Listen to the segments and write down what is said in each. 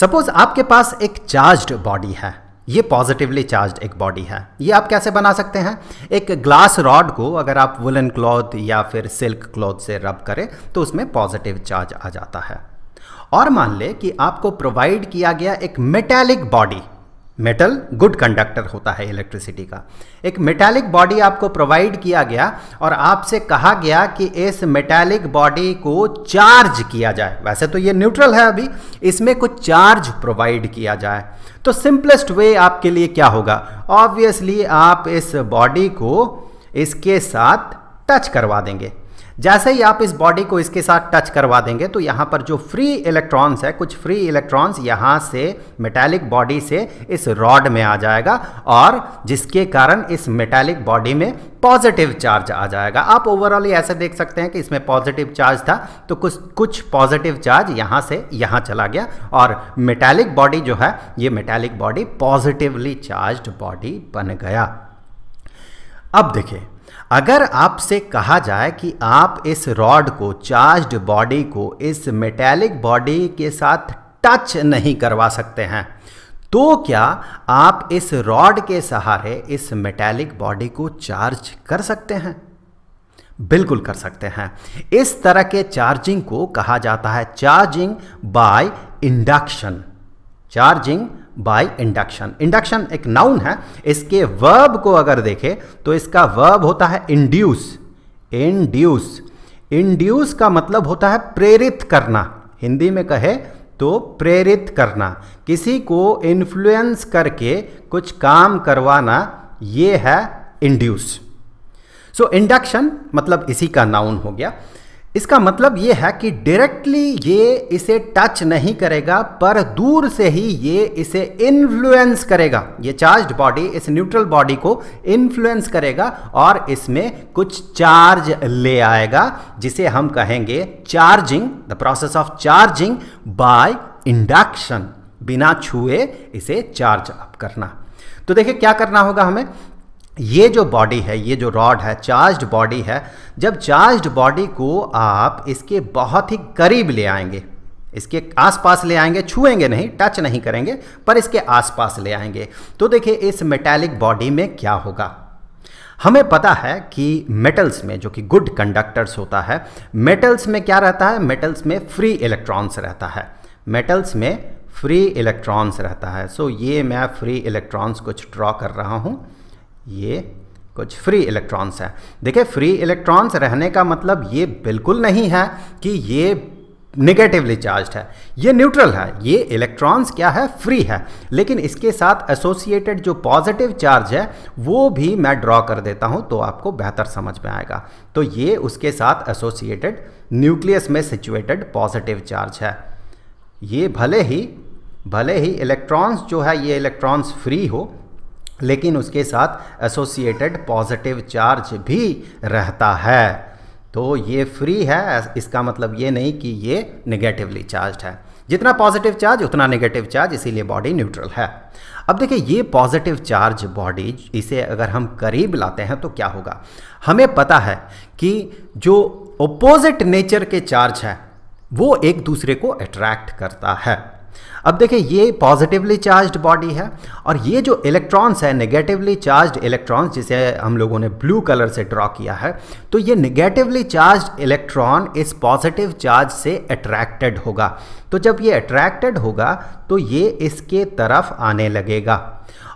suppose आपके पास एक charged body है ये पॉजिटिवली चार्ज एक बॉडी है ये आप कैसे बना सकते हैं एक ग्लास रॉड को अगर आप वुलन क्लॉथ या फिर सिल्क क्लॉथ से रब करें तो उसमें पॉजिटिव चार्ज आ जाता है और मान ले कि आपको प्रोवाइड किया गया एक metallic body metal good conductor होता है इलेक्ट्रिसिटी का एक मेटालिक बॉडी आपको प्रोवाइड किया गया और आपसे कहा गया कि इस मेटालिक बॉडी को चार्ज किया जाए वैसे तो ये न्यूट्रल है अभी इसमें कुछ चार्ज प्रोवाइड किया जाए तो सिंपलेस्ट वे आपके लिए क्या होगा ऑब्वियसली आप इस बॉडी को इसके साथ टच करवा देंगे जैसे ही आप इस बॉडी को इसके साथ टच करवा देंगे तो यहाँ पर जो फ्री इलेक्ट्रॉन्स है कुछ फ्री इलेक्ट्रॉन्स यहाँ से मेटालिक बॉडी से इस रॉड में आ जाएगा और जिसके कारण इस मेटालिक बॉडी में पॉजिटिव चार्ज आ जाएगा आप ओवरऑल ऐसे देख सकते हैं कि इसमें पॉजिटिव चार्ज था तो कुछ कुछ पॉजिटिव चार्ज यहाँ से यहाँ चला गया और मेटालिक बॉडी जो है ये metallic body positively charge body बन गया अब देखिए अगर आपसे कहा जाए कि आप इस रॉड को चार्ज्ड बॉडी को इस मेटेलिक बॉडी के साथ टच नहीं करवा सकते हैं तो क्या आप इस रॉड के सहारे इस मेटेलिक बॉडी को चार्ज कर सकते हैं बिल्कुल कर सकते हैं इस तरह के चार्जिंग को कहा जाता है charging by induction charging by induction induction एक नाउन है इसके वर्ब को अगर देखें तो इसका वर्ब होता है इंड्यूस इंड्यूस इंड्यूस का मतलब होता है प्रेरित करना हिंदी में कहे तो प्रेरित करना किसी को इन्फ्लुएंस करके कुछ काम करवाना ये है इंड्यूस सो इंडक्शन मतलब इसी का नाउन हो गया इसका मतलब ये है कि डायरेक्टली ये इसे टच नहीं करेगा पर दूर से ही ये इसे इन्फ्लुएंस करेगा ये चार्ज बॉडी इस न्यूट्रल बॉडी को इन्फ्लुएंस करेगा और इसमें कुछ चार्ज ले आएगा जिसे हम कहेंगे charging the process of charging by induction बिना छुए इसे चार्ज अप करना तो देखिए क्या करना होगा हमें ये जो बॉडी है ये जो रॉड है चार्ज्ड बॉडी है जब चार्ज्ड बॉडी को आप इसके बहुत ही करीब ले आएंगे इसके आसपास ले आएंगे छुएंगे नहीं टच नहीं करेंगे पर इसके आसपास ले आएंगे तो देखिए इस मेटालिक बॉडी में क्या होगा हमें पता है कि मेटल्स में जो कि गुड कंडक्टर्स होता है मेटल्स में क्या रहता है मेटल्स में फ्री इलेक्ट्रॉन्स रहता है मेटल्स में फ्री इलेक्ट्रॉन्स रहता है सो so, ये मैं फ्री इलेक्ट्रॉन्स कुछ ड्रॉ कर रहा हूँ ये कुछ फ्री इलेक्ट्रॉन्स हैं देखिए फ्री इलेक्ट्रॉन्स रहने का मतलब ये बिल्कुल नहीं है कि ये निगेटिवली चार्ज है ये न्यूट्रल है ये इलेक्ट्रॉन्स क्या है फ्री है लेकिन इसके साथ एसोसिएटेड जो पॉजिटिव चार्ज है वो भी मैं ड्रॉ कर देता हूँ तो आपको बेहतर समझ में आएगा तो ये उसके साथ एसोसिएटेड न्यूक्लियस में सिचुएटेड पॉजिटिव चार्ज है ये भले ही भले ही इलेक्ट्रॉन्स जो है ये इलेक्ट्रॉन्स फ्री हो लेकिन उसके साथ एसोसिएटेड पॉजिटिव चार्ज भी रहता है तो ये फ्री है इसका मतलब ये नहीं कि ये नेगेटिवली चार्ज है जितना पॉजिटिव चार्ज उतना नेगेटिव चार्ज इसीलिए बॉडी न्यूट्रल है अब देखिए ये पॉजिटिव चार्ज बॉडी इसे अगर हम करीब लाते हैं तो क्या होगा हमें पता है कि जो ओपोजिट नेचर के चार्ज है वो एक दूसरे को अट्रैक्ट करता है अब देखिए ये पॉजिटिवली चार्ज्ड बॉडी है और ये जो इलेक्ट्रॉन्स है नेगेटिवली चार्ज्ड इलेक्ट्रॉन्स जिसे हम लोगों ने ब्लू कलर से ड्रॉ किया है तो ये नेगेटिवली चार्ज्ड इलेक्ट्रॉन इस पॉजिटिव चार्ज से अट्रैक्टेड होगा तो जब ये अट्रैक्टेड होगा तो ये इसके तरफ आने लगेगा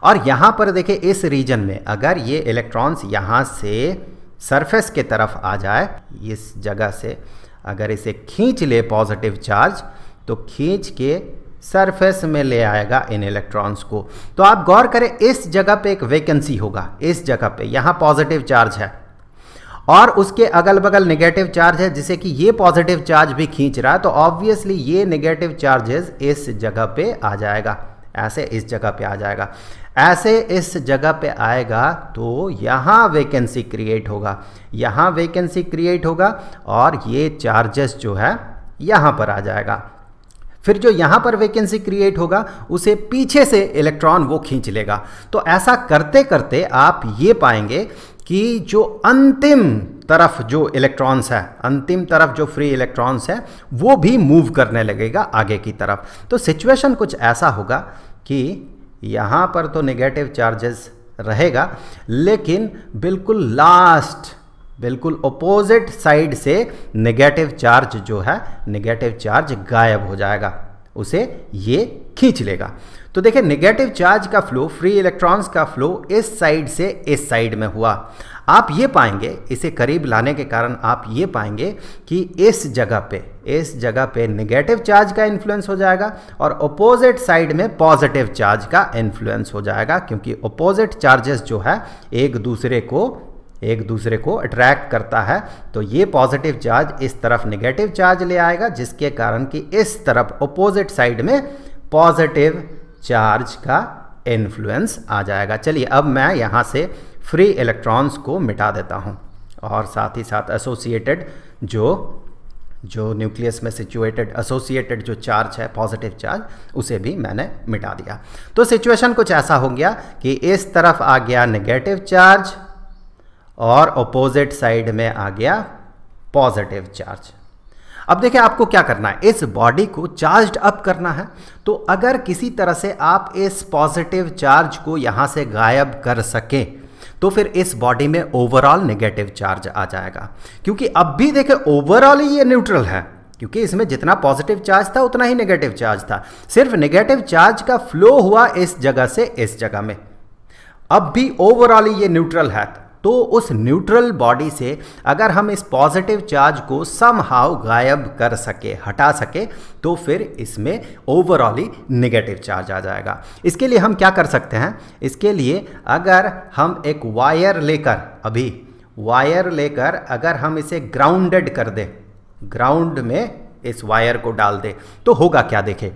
और यहाँ पर देखिए इस रीजन में अगर ये इलेक्ट्रॉन्स यहाँ से सरफेस के तरफ आ जाए इस जगह से अगर इसे खींच ले पॉजिटिव चार्ज तो खींच के सरफेस में ले आएगा इन इलेक्ट्रॉन्स को तो आप गौर करें इस जगह पे एक वैकेंसी होगा इस जगह पे यहाँ पॉजिटिव चार्ज है और उसके अगल बगल नेगेटिव चार्ज है जिसे कि ये पॉजिटिव चार्ज भी खींच रहा है तो ऑब्वियसली ये नेगेटिव चार्जेस इस जगह पे आ जाएगा ऐसे इस जगह पे आ जाएगा ऐसे इस जगह पे आएगा तो यहाँ वैकेंसी क्रिएट होगा यहाँ वैकेंसी क्रिएट होगा और ये चार्जेस जो है यहाँ पर आ जाएगा फिर जो यहाँ पर वैकेंसी क्रिएट होगा उसे पीछे से इलेक्ट्रॉन वो खींच लेगा तो ऐसा करते करते आप ये पाएंगे कि जो अंतिम तरफ जो इलेक्ट्रॉन्स है अंतिम तरफ जो फ्री इलेक्ट्रॉन्स है वो भी मूव करने लगेगा आगे की तरफ तो सिचुएशन कुछ ऐसा होगा कि यहाँ पर तो नेगेटिव चार्जेस रहेगा लेकिन बिल्कुल लास्ट बिल्कुल अपोजिट साइड से नेगेटिव चार्ज जो है नेगेटिव चार्ज गायब हो जाएगा उसे ये खींच लेगा तो देखिए नेगेटिव चार्ज का फ्लो फ्री इलेक्ट्रॉन्स का फ्लो इस साइड से इस साइड में हुआ आप ये पाएंगे इसे करीब लाने के कारण आप ये पाएंगे कि इस जगह पे इस जगह पे नेगेटिव चार्ज का इन्फ्लुएंस हो जाएगा और अपोजिट साइड में पॉजिटिव चार्ज का इन्फ्लुएंस हो जाएगा क्योंकि अपोजिट चार्जेस जो है एक दूसरे को एक दूसरे को अट्रैक्ट करता है तो ये पॉजिटिव चार्ज इस तरफ नेगेटिव चार्ज ले आएगा जिसके कारण कि इस तरफ ओपोजिट साइड में पॉजिटिव चार्ज का इन्फ्लुएंस आ जाएगा चलिए अब मैं यहाँ से फ्री इलेक्ट्रॉन्स को मिटा देता हूँ और साथ ही साथ एसोसिएटेड जो जो न्यूक्लियस में सिचुएटेड एसोसिएटेड जो चार्ज है पॉजिटिव चार्ज उसे भी मैंने मिटा दिया तो सिचुएशन कुछ ऐसा हो गया कि इस तरफ आ गया नेगेटिव चार्ज और अपोजिट साइड में आ गया पॉजिटिव चार्ज अब देखिए आपको क्या करना है इस बॉडी को चार्ज अप करना है तो अगर किसी तरह से आप इस पॉजिटिव चार्ज को यहां से गायब कर सकें तो फिर इस बॉडी में ओवरऑल नेगेटिव चार्ज आ जाएगा क्योंकि अब भी देखें ओवरऑल ये न्यूट्रल है क्योंकि इसमें जितना पॉजिटिव चार्ज था उतना ही नेगेटिव चार्ज था सिर्फ नेगेटिव चार्ज का फ्लो हुआ इस जगह से इस जगह में अब भी ओवरऑल ये न्यूट्रल है तो उस न्यूट्रल बॉडी से अगर हम इस पॉजिटिव चार्ज को सम हाउ गायब कर सके हटा सके तो फिर इसमें ओवरऑल ही निगेटिव चार्ज आ जाएगा इसके लिए हम क्या कर सकते हैं इसके लिए अगर हम एक वायर लेकर अभी वायर लेकर अगर हम इसे ग्राउंडेड कर दें ग्राउंड में इस वायर को डाल दें तो होगा क्या देखें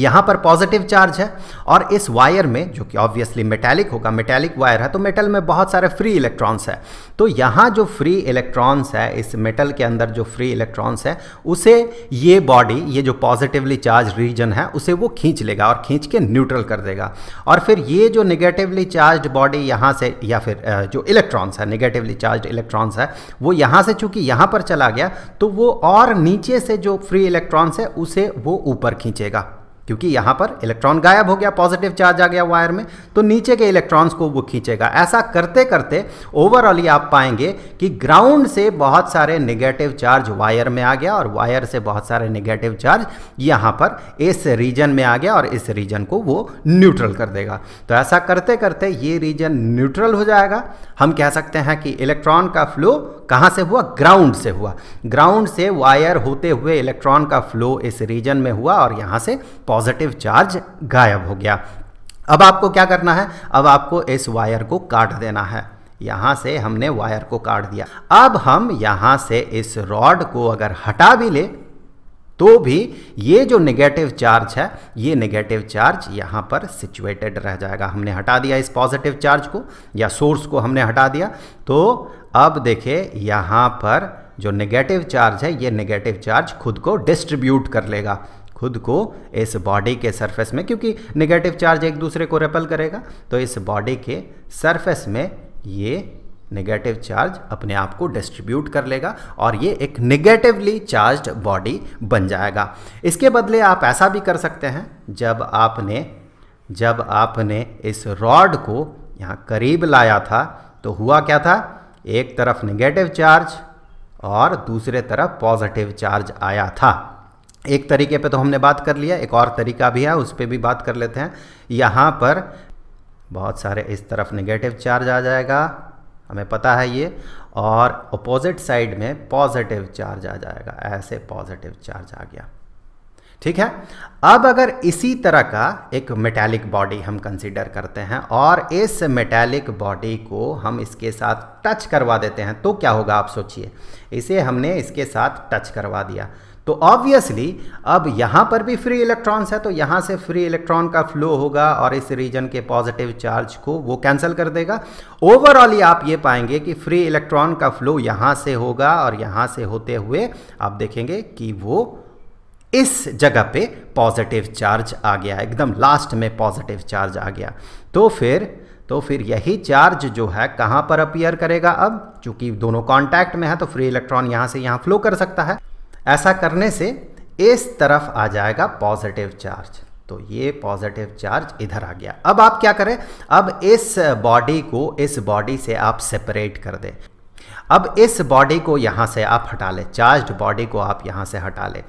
यहाँ पर पॉजिटिव चार्ज है और इस वायर में जो कि ऑब्वियसली मेटेलिक होगा मेटेलिक वायर है तो मेटल में बहुत सारे फ्री इलेक्ट्रॉन्स है तो यहाँ जो फ्री इलेक्ट्रॉन्स है इस मेटल के अंदर जो फ्री इलेक्ट्रॉन्स है उसे ये बॉडी ये जो पॉजिटिवली चार्ज रीजन है उसे वो खींच लेगा और खींच के न्यूट्रल कर देगा और फिर ये जो निगेटिवली चार्ज बॉडी यहाँ से या फिर जो इलेक्ट्रॉन्स है निगेटिवली चार्ज इलेक्ट्रॉन्स है वो यहाँ से चूँकि यहाँ पर चला गया तो वो और नीचे से जो फ्री इलेक्ट्रॉन्स है उसे वो ऊपर खींचेगा क्योंकि यहाँ पर इलेक्ट्रॉन गायब हो गया पॉजिटिव चार्ज आ गया वायर में तो नीचे के इलेक्ट्रॉन्स को वो खींचेगा ऐसा करते करते ओवरऑल ये आप पाएंगे कि ग्राउंड से बहुत सारे निगेटिव चार्ज वायर में आ गया और वायर से बहुत सारे निगेटिव चार्ज यहाँ पर इस रीजन में आ गया और इस रीजन को वो न्यूट्रल कर देगा तो ऐसा करते करते ये रीजन न्यूट्रल हो जाएगा हम कह सकते हैं कि इलेक्ट्रॉन का फ्लो कहाँ से हुआ ग्राउंड से हुआ ग्राउंड से वायर होते हुए इलेक्ट्रॉन का फ्लो इस रीजन में हुआ और यहाँ से पॉजिटिव चार्ज गायब हो गया अब आपको क्या करना है अब आपको इस वायर को काट देना है यहाँ से हमने वायर को काट दिया अब हम यहाँ से इस रॉड को अगर हटा भी ले तो भी ये जो नेगेटिव चार्ज है ये नेगेटिव चार्ज यहाँ पर सिचुएटेड रह जाएगा हमने हटा दिया इस पॉजिटिव चार्ज को या सोर्स को हमने हटा दिया तो अब देखे यहाँ पर जो नेगेटिव चार्ज है ये नेगेटिव चार्ज खुद को डिस्ट्रीब्यूट कर लेगा खुद को इस बॉडी के सरफेस में क्योंकि नेगेटिव चार्ज एक दूसरे को रेपल करेगा तो इस बॉडी के सरफेस में ये नेगेटिव चार्ज अपने आप को डिस्ट्रीब्यूट कर लेगा और ये एक नेगेटिवली चार्ज्ड बॉडी बन जाएगा इसके बदले आप ऐसा भी कर सकते हैं जब आपने जब आपने इस रॉड को यहाँ करीब लाया था तो हुआ क्या था एक तरफ नेगेटिव चार्ज और दूसरे तरफ पॉजिटिव चार्ज आया था एक तरीके पे तो हमने बात कर लिया एक और तरीका भी है उस पर भी बात कर लेते हैं यहाँ पर बहुत सारे इस तरफ नेगेटिव चार्ज आ जाएगा हमें पता है ये और अपोजिट साइड में पॉजिटिव चार्ज आ जाएगा ऐसे पॉजिटिव चार्ज आ गया ठीक है अब अगर इसी तरह का एक मेटालिक बॉडी हम कंसीडर करते हैं और इस मेटालिक बॉडी को हम इसके साथ टच करवा देते हैं तो क्या होगा आप सोचिए इसे हमने इसके साथ टच करवा दिया तो ऑब्वियसली अब यहाँ पर भी फ्री इलेक्ट्रॉन्स है तो यहाँ से फ्री इलेक्ट्रॉन का फ्लो होगा और इस रीजन के पॉजिटिव चार्ज को वो कैंसिल कर देगा ओवरऑल ही आप ये पाएंगे कि फ्री इलेक्ट्रॉन का फ्लो यहाँ से होगा और यहाँ से होते हुए आप देखेंगे कि वो इस जगह पे पॉजिटिव चार्ज आ गया एकदम लास्ट में पॉजिटिव चार्ज आ गया तो फिर तो फिर यही चार्ज जो है कहाँ पर अपियर करेगा अब चूंकि दोनों कांटेक्ट में है तो फ्री इलेक्ट्रॉन यहां से यहाँ फ्लो कर सकता है ऐसा करने से इस तरफ आ जाएगा पॉजिटिव चार्ज तो ये पॉजिटिव चार्ज इधर आ गया अब आप क्या करें अब इस बॉडी को इस बॉडी से आप सेपरेट कर दें अब इस बॉडी को यहाँ से आप हटा लें चार्ज बॉडी को आप यहाँ से हटा लें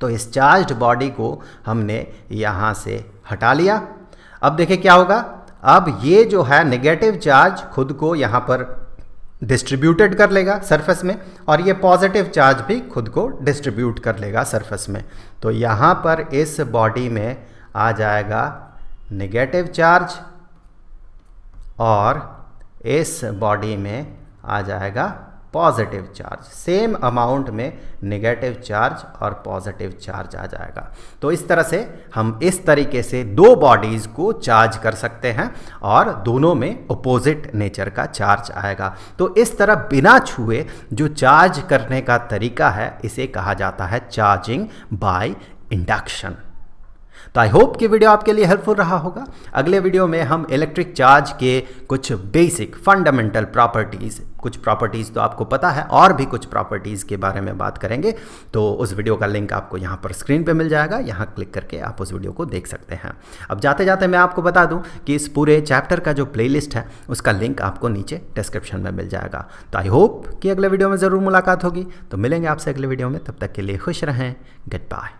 तो इस चार्ज बॉडी को हमने यहाँ से हटा लिया अब देखें क्या होगा अब ये जो है नेगेटिव चार्ज खुद को यहाँ पर डिस्ट्रीब्यूटेड कर लेगा सरफेस में और ये पॉजिटिव चार्ज भी खुद को डिस्ट्रीब्यूट कर लेगा सरफेस में तो यहाँ पर इस बॉडी में आ जाएगा नेगेटिव चार्ज और इस बॉडी में आ जाएगा पॉजिटिव चार्ज सेम अमाउंट में नेगेटिव चार्ज और पॉजिटिव चार्ज आ जाएगा तो इस तरह से हम इस तरीके से दो बॉडीज़ को चार्ज कर सकते हैं और दोनों में अपोजिट नेचर का चार्ज आएगा तो इस तरह बिना छुए जो चार्ज करने का तरीका है इसे कहा जाता है चार्जिंग बाय इंडक्शन तो आई होप कि वीडियो आपके लिए हेल्पफुल रहा होगा अगले वीडियो में हम इलेक्ट्रिक चार्ज के कुछ बेसिक फंडामेंटल प्रॉपर्टीज़ कुछ प्रॉपर्टीज़ तो आपको पता है और भी कुछ प्रॉपर्टीज़ के बारे में बात करेंगे तो उस वीडियो का लिंक आपको यहाँ पर स्क्रीन पर मिल जाएगा यहाँ क्लिक करके आप उस वीडियो को देख सकते हैं अब जाते जाते मैं आपको बता दूँ कि इस पूरे चैप्टर का जो प्ले है उसका लिंक आपको नीचे डिस्क्रिप्शन में मिल जाएगा तो आई होप कि अगले वीडियो में ज़रूर मुलाकात होगी तो मिलेंगे आपसे अगले वीडियो में तब तक के लिए खुश रहें गुड बाय